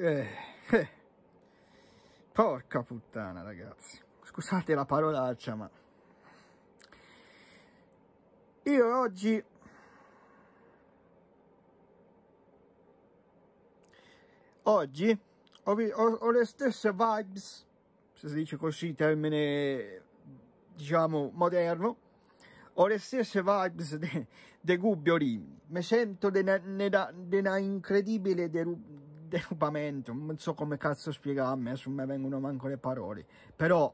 Eh, eh. Porca puttana, ragazzi. Scusate la parolaccia, ma... Io oggi... Oggi ho, ho, ho le stesse vibes, se si dice così, termine, diciamo, moderno, ho le stesse vibes de, de Gubbio Rimini. Mi sento di una incredibile de, derubamento, non so come cazzo spiegarmi, adesso non mi vengono manco le parole, però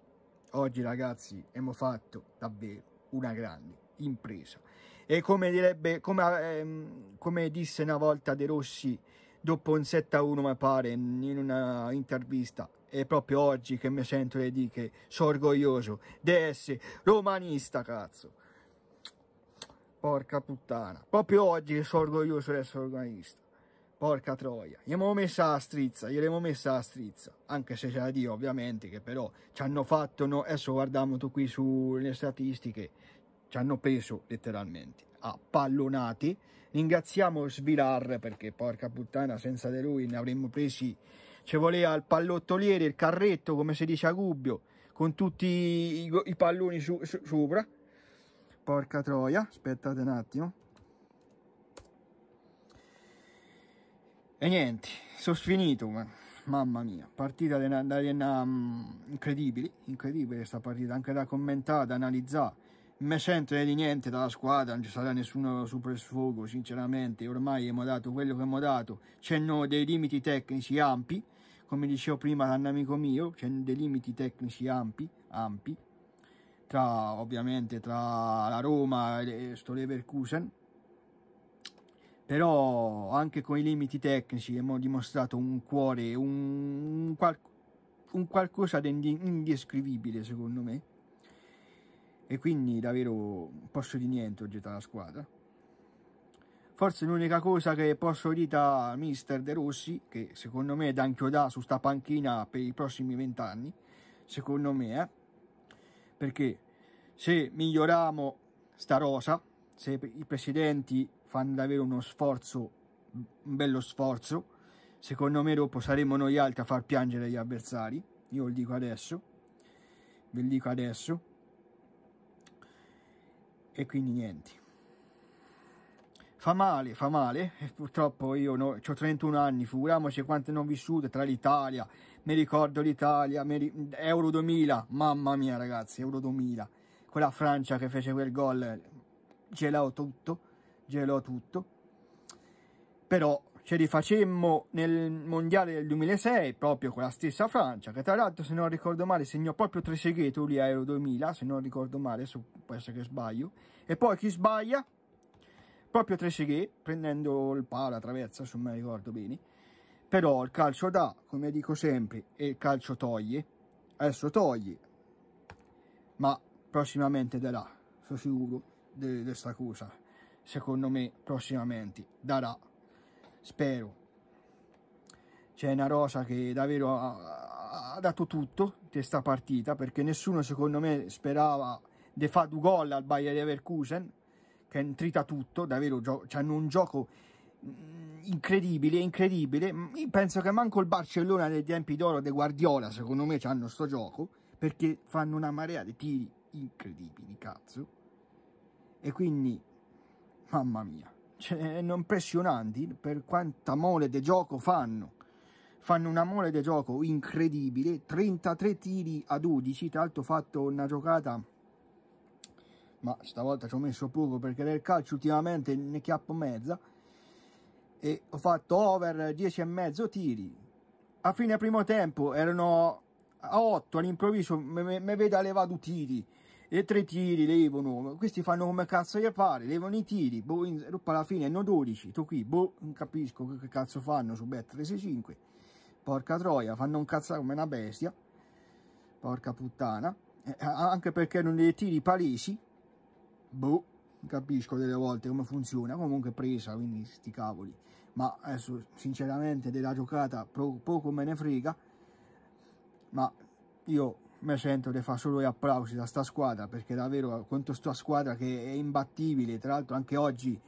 oggi ragazzi abbiamo fatto davvero una grande impresa e come direbbe, come, ehm, come disse una volta De Rossi dopo un 7 a 1 mi pare in una intervista è proprio oggi che mi sento di dire che sono orgoglioso di essere romanista cazzo porca puttana proprio oggi che sono orgoglioso di essere romanista Porca troia, gli abbiamo messa la strizza, gli abbiamo messa la strizza, anche se c'è la Dio ovviamente che però ci hanno fatto, no, adesso guardiamo tu qui sulle statistiche, ci hanno preso letteralmente a pallonati, ringraziamo Svilar perché porca puttana senza di lui ne avremmo presi, ci voleva il pallottoliere, il carretto come si dice a Gubbio, con tutti i, i palloni su, su, sopra, porca troia, aspettate un attimo, E niente, sono sfinito, ma, mamma mia, partita da um, mm, incredibile, incredibile questa partita, anche da commentare, da analizzare. Mi sento di niente dalla squadra, non ci sarà nessuno super sfogo, sinceramente, ormai abbiamo dato quello che abbiamo dato, c'è dei limiti tecnici ampi, come dicevo prima da un amico mio, c'è dei limiti tecnici ampi, ampi, tra, ovviamente tra la Roma e sto Leverkusen, però anche con i limiti tecnici abbiamo dimostrato un cuore, un, un, qual, un qualcosa di indescrivibile secondo me e quindi davvero posso di niente oggi alla squadra. Forse l'unica cosa che posso dire a mister De Rossi, che secondo me è da inchiodare su sta panchina per i prossimi vent'anni, secondo me, eh? perché se miglioriamo sta rosa, se i presidenti fanno davvero uno sforzo, un bello sforzo. Secondo me dopo saremo noi altri a far piangere gli avversari, io lo dico adesso, ve lo dico adesso. E quindi niente. Fa male, fa male, purtroppo io no, ho 31 anni, figuriamoci quante ne ho vissute tra l'Italia, mi ricordo l'Italia, ri... Euro 2000, mamma mia ragazzi, Euro 2000, quella Francia che fece quel gol, gelato tutto gelò tutto. Però ci rifacemmo nel mondiale del 2006, proprio con la stessa Francia, che tra l'altro, se non ricordo male, segnò proprio tre segheto lì a Euro 2000, se non ricordo male, su, può essere che sbaglio. E poi chi sbaglia, proprio tre Trezeguet, prendendo il palo, la traversa, se non mi ricordo bene. Però il calcio dà, come dico sempre, e il calcio toglie. Adesso toglie, ma prossimamente darà, sono sicuro di questa cosa secondo me prossimamente darà spero c'è una rosa che davvero ha, ha dato tutto di questa partita perché nessuno secondo me sperava di fare due gol al Bayer Leverkusen che è entrita tutto davvero hanno un gioco mm, incredibile incredibile mm, Io penso che manco il Barcellona nei tempi d'oro di Guardiola secondo me hanno sto gioco perché fanno una marea di tiri incredibili cazzo e quindi Mamma mia, cioè, non impressionanti per quanta mole di gioco fanno. Fanno una mole di gioco incredibile, 33 tiri a 12, tra l'altro ho fatto una giocata, ma stavolta ci ho messo poco perché nel calcio ultimamente ne chiappo mezza, e ho fatto over 10 e mezzo tiri. A fine primo tempo erano a 8 all'improvviso, mi vedo allevato tiri e tre tiri levano, questi fanno come cazzo gli affari, levano i tiri, boh, in, alla fine hanno 12, tu qui, boh, non capisco che cazzo fanno su bet 365, porca troia, fanno un cazzo come una bestia, porca puttana, eh, anche perché non dei tiri palesi, boh, non capisco delle volte come funziona, comunque presa, quindi sti cavoli, ma adesso sinceramente della giocata poco me ne frega, ma io mi sento di fare solo gli applausi da sta squadra perché davvero contro sta squadra che è imbattibile tra l'altro anche oggi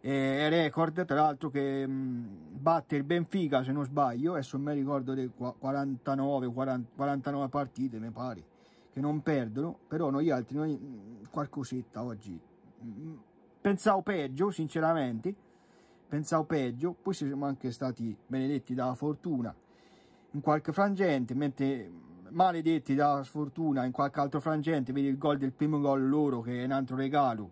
è record tra l'altro che batte il Benfica se non sbaglio adesso mi ricordo del 49 40, 49 partite mi pare che non perdono però noi altri noi qualcosetta oggi pensavo peggio sinceramente pensavo peggio poi siamo anche stati benedetti dalla fortuna in qualche frangente mentre maledetti da sfortuna in qualche altro frangente, vedi il gol del primo gol loro che è un altro regalo,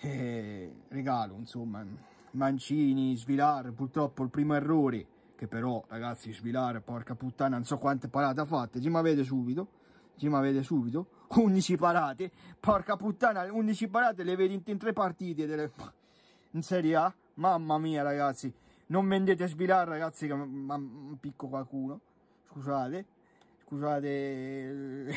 eh, regalo insomma, Mancini, Svilar, purtroppo il primo errore, che però ragazzi Svilar, porca puttana, non so quante parate ha fatte, ci ma vede subito, ci ma vede subito, 11 parate, porca puttana, 11 parate le vedi in, in tre partite delle... in Serie A, mamma mia ragazzi, non vendete Svilar ragazzi che picco qualcuno, scusate, scusate il,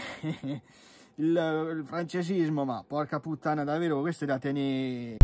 il, il francesismo, ma porca puttana davvero, questo è da tenere...